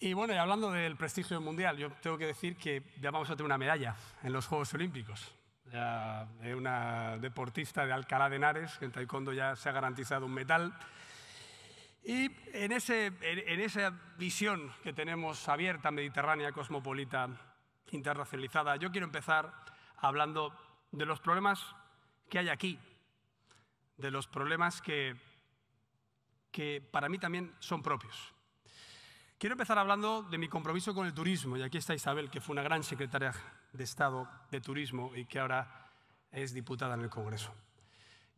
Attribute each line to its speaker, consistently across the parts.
Speaker 1: Y bueno, y hablando del prestigio mundial, yo tengo que decir que ya vamos a tener una medalla en los Juegos Olímpicos. Ya eh, una deportista de Alcalá de Henares, que en taekwondo ya se ha garantizado un metal. Y en, ese, en esa visión que tenemos abierta, mediterránea, cosmopolita, internacionalizada, yo quiero empezar hablando de los problemas que hay aquí, de los problemas que, que para mí también son propios Quiero empezar hablando de mi compromiso con el turismo. Y aquí está Isabel, que fue una gran secretaria de Estado de Turismo y que ahora es diputada en el Congreso.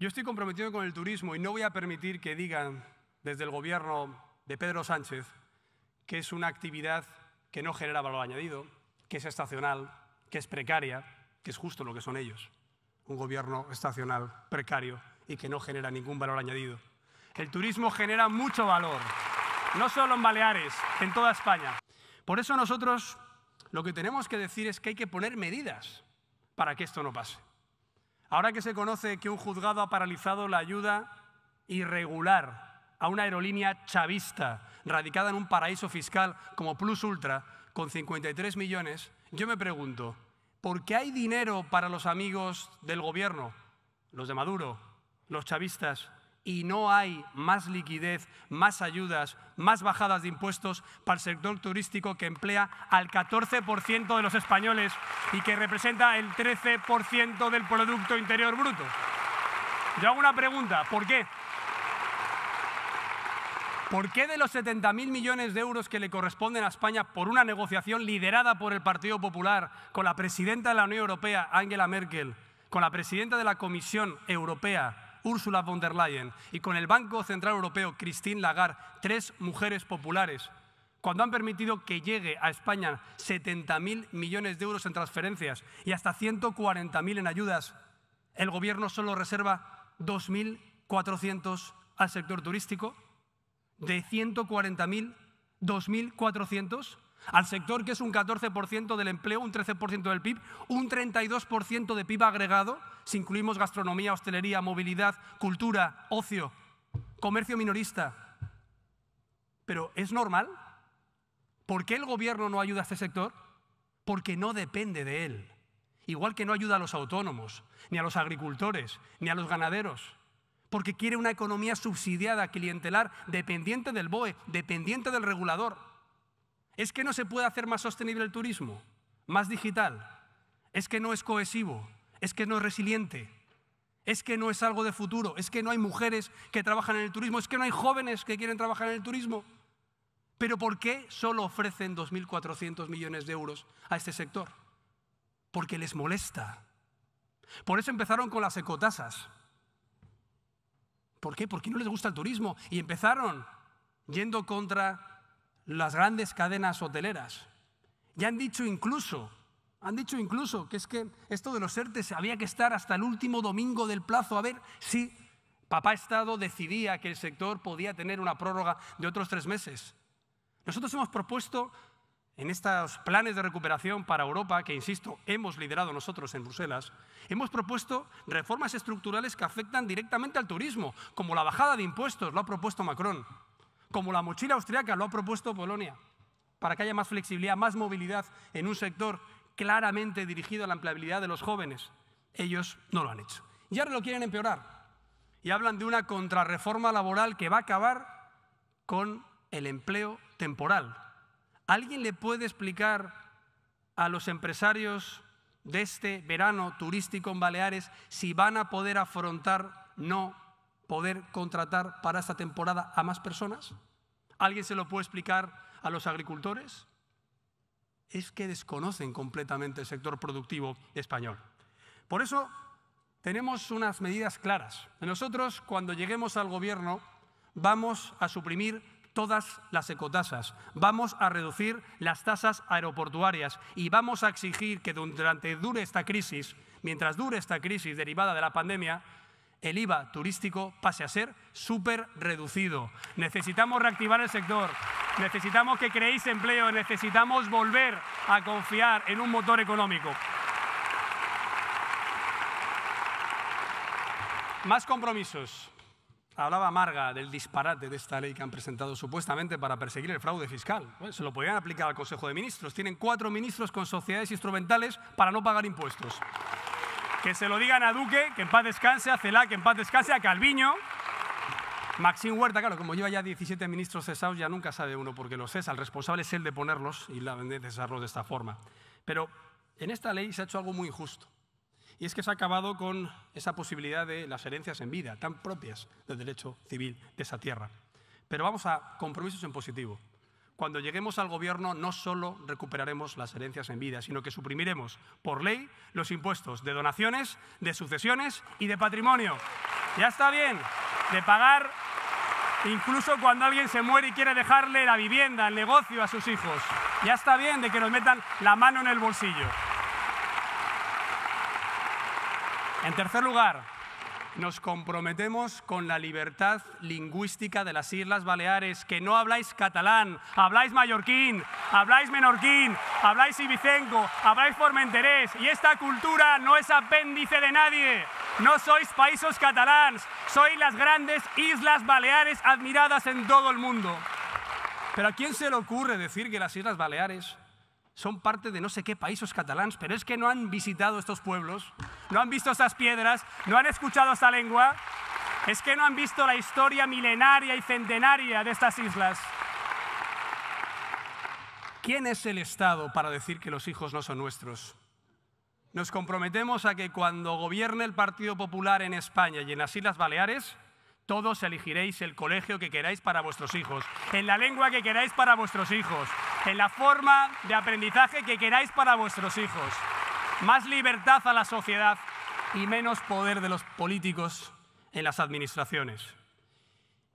Speaker 1: Yo estoy comprometido con el turismo y no voy a permitir que digan desde el gobierno de Pedro Sánchez que es una actividad que no genera valor añadido, que es estacional, que es precaria, que es justo lo que son ellos. Un gobierno estacional, precario y que no genera ningún valor añadido. El turismo genera mucho valor no solo en Baleares, en toda España. Por eso nosotros lo que tenemos que decir es que hay que poner medidas para que esto no pase. Ahora que se conoce que un juzgado ha paralizado la ayuda irregular a una aerolínea chavista radicada en un paraíso fiscal como Plus Ultra con 53 millones, yo me pregunto, ¿por qué hay dinero para los amigos del gobierno, los de Maduro, los chavistas, y no hay más liquidez, más ayudas, más bajadas de impuestos para el sector turístico que emplea al 14% de los españoles y que representa el 13% del Producto Interior Bruto. Yo hago una pregunta, ¿por qué? ¿Por qué de los 70.000 millones de euros que le corresponden a España por una negociación liderada por el Partido Popular con la presidenta de la Unión Europea, Angela Merkel, con la presidenta de la Comisión Europea, Ursula von der Leyen, y con el Banco Central Europeo, Christine Lagarde, tres mujeres populares, cuando han permitido que llegue a España 70.000 millones de euros en transferencias y hasta 140.000 en ayudas, el Gobierno solo reserva 2.400 al sector turístico, de 140.000, 2.400 al sector que es un 14% del empleo, un 13% del PIB, un 32% de PIB agregado, si incluimos gastronomía, hostelería, movilidad, cultura, ocio, comercio minorista. Pero ¿es normal? ¿Por qué el gobierno no ayuda a este sector? Porque no depende de él. Igual que no ayuda a los autónomos, ni a los agricultores, ni a los ganaderos porque quiere una economía subsidiada, clientelar, dependiente del BOE, dependiente del regulador. Es que no se puede hacer más sostenible el turismo, más digital. Es que no es cohesivo, es que no es resiliente, es que no es algo de futuro, es que no hay mujeres que trabajan en el turismo, es que no hay jóvenes que quieren trabajar en el turismo. Pero ¿por qué solo ofrecen 2.400 millones de euros a este sector? Porque les molesta. Por eso empezaron con las ecotasas. ¿Por qué? Porque no les gusta el turismo. Y empezaron yendo contra las grandes cadenas hoteleras. Ya han dicho incluso, han dicho incluso que es que esto de los ERTES había que estar hasta el último domingo del plazo a ver si papá Estado decidía que el sector podía tener una prórroga de otros tres meses. Nosotros hemos propuesto en estos planes de recuperación para Europa, que insisto, hemos liderado nosotros en Bruselas, hemos propuesto reformas estructurales que afectan directamente al turismo, como la bajada de impuestos, lo ha propuesto Macron como la mochila austriaca lo ha propuesto Polonia, para que haya más flexibilidad, más movilidad en un sector claramente dirigido a la empleabilidad de los jóvenes. Ellos no lo han hecho. Y ahora lo quieren empeorar. Y hablan de una contrarreforma laboral que va a acabar con el empleo temporal. ¿Alguien le puede explicar a los empresarios de este verano turístico en Baleares si van a poder afrontar no poder contratar para esta temporada a más personas? ¿Alguien se lo puede explicar a los agricultores? Es que desconocen completamente el sector productivo español. Por eso tenemos unas medidas claras. Nosotros, cuando lleguemos al gobierno, vamos a suprimir todas las ecotasas, vamos a reducir las tasas aeroportuarias y vamos a exigir que durante dure esta crisis, mientras dure esta crisis derivada de la pandemia, el IVA turístico pase a ser súper reducido. Necesitamos reactivar el sector, necesitamos que creéis empleo, necesitamos volver a confiar en un motor económico. Más compromisos. Hablaba Marga del disparate de esta ley que han presentado supuestamente para perseguir el fraude fiscal. Se lo podrían aplicar al Consejo de Ministros. Tienen cuatro ministros con sociedades instrumentales para no pagar impuestos. Que se lo digan a Duque, que en paz descanse, a Celá, que en paz descanse, a Calviño. Maxim Huerta, claro, como lleva ya 17 ministros cesados, ya nunca sabe uno porque los cesa. El responsable es el de ponerlos y de cesarlos de esta forma. Pero en esta ley se ha hecho algo muy injusto. Y es que se ha acabado con esa posibilidad de las herencias en vida, tan propias del derecho civil de esa tierra. Pero vamos a compromisos en positivo. Cuando lleguemos al gobierno no solo recuperaremos las herencias en vida, sino que suprimiremos por ley los impuestos de donaciones, de sucesiones y de patrimonio. Ya está bien de pagar incluso cuando alguien se muere y quiere dejarle la vivienda, el negocio a sus hijos. Ya está bien de que nos metan la mano en el bolsillo. En tercer lugar, nos comprometemos con la libertad lingüística de las Islas Baleares, que no habláis catalán, habláis mallorquín, habláis menorquín, habláis ibicenco, habláis formenterés, y esta cultura no es apéndice de nadie. No sois países catalans, sois las grandes Islas Baleares admiradas en todo el mundo. Pero ¿a quién se le ocurre decir que las Islas Baleares son parte de no sé qué países catalanes, pero es que no han visitado estos pueblos, no han visto esas piedras, no han escuchado esta lengua, es que no han visto la historia milenaria y centenaria de estas islas. ¿Quién es el Estado para decir que los hijos no son nuestros? Nos comprometemos a que cuando gobierne el Partido Popular en España y en las Islas Baleares, todos elegiréis el colegio que queráis para vuestros hijos, en la lengua que queráis para vuestros hijos, en la forma de aprendizaje que queráis para vuestros hijos. Más libertad a la sociedad y menos poder de los políticos en las administraciones.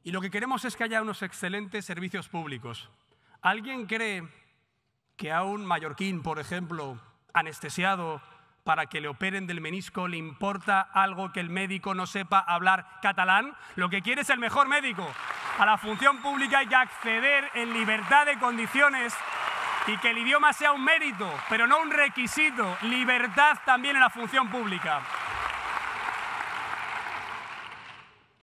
Speaker 1: Y lo que queremos es que haya unos excelentes servicios públicos. ¿Alguien cree que a un mallorquín, por ejemplo, anestesiado para que le operen del menisco le importa algo que el médico no sepa hablar catalán. Lo que quiere es el mejor médico. A la función pública hay que acceder en libertad de condiciones y que el idioma sea un mérito, pero no un requisito. Libertad también en la función pública.